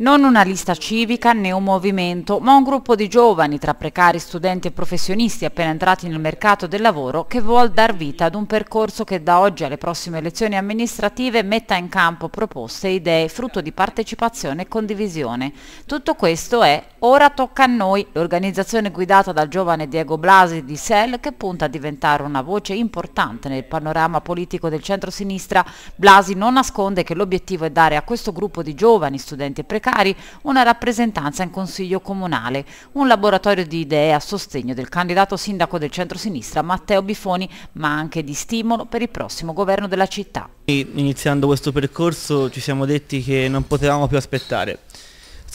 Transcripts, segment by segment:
Non una lista civica né un movimento, ma un gruppo di giovani tra precari studenti e professionisti appena entrati nel mercato del lavoro che vuol dar vita ad un percorso che da oggi alle prossime elezioni amministrative metta in campo proposte e idee frutto di partecipazione e condivisione. Tutto questo è Ora tocca a noi, l'organizzazione guidata dal giovane Diego Blasi di SEL che punta a diventare una voce importante nel panorama politico del centro-sinistra. Blasi non nasconde che l'obiettivo è dare a questo gruppo di giovani, studenti e precari bancari, una rappresentanza in consiglio comunale, un laboratorio di idee a sostegno del candidato sindaco del centro-sinistra Matteo Bifoni, ma anche di stimolo per il prossimo governo della città. Iniziando questo percorso ci siamo detti che non potevamo più aspettare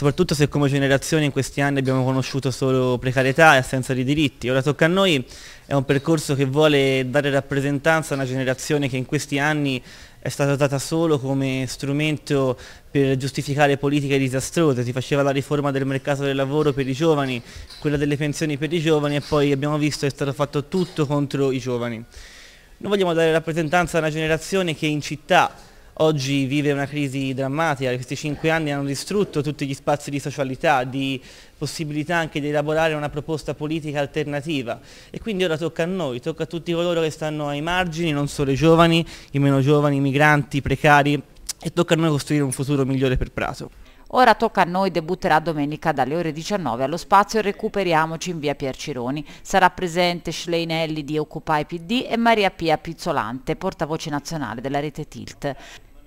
soprattutto se come generazione in questi anni abbiamo conosciuto solo precarietà e assenza di diritti. Ora tocca a noi, è un percorso che vuole dare rappresentanza a una generazione che in questi anni è stata data solo come strumento per giustificare politiche disastrose, si faceva la riforma del mercato del lavoro per i giovani, quella delle pensioni per i giovani e poi abbiamo visto che è stato fatto tutto contro i giovani. Noi vogliamo dare rappresentanza a una generazione che in città oggi vive una crisi drammatica, questi cinque anni hanno distrutto tutti gli spazi di socialità, di possibilità anche di elaborare una proposta politica alternativa e quindi ora tocca a noi, tocca a tutti coloro che stanno ai margini, non solo i giovani, i meno giovani, i migranti, i precari e tocca a noi costruire un futuro migliore per Prato. Ora tocca a noi, debutterà domenica dalle ore 19 allo spazio Recuperiamoci in via Piercironi. Sarà presente Schleinelli di Occupy PD e Maria Pia Pizzolante, portavoce nazionale della rete Tilt.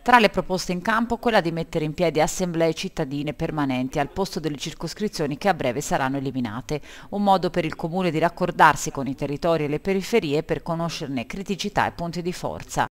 Tra le proposte in campo quella di mettere in piedi assemblee cittadine permanenti al posto delle circoscrizioni che a breve saranno eliminate, un modo per il Comune di raccordarsi con i territori e le periferie per conoscerne criticità e punti di forza.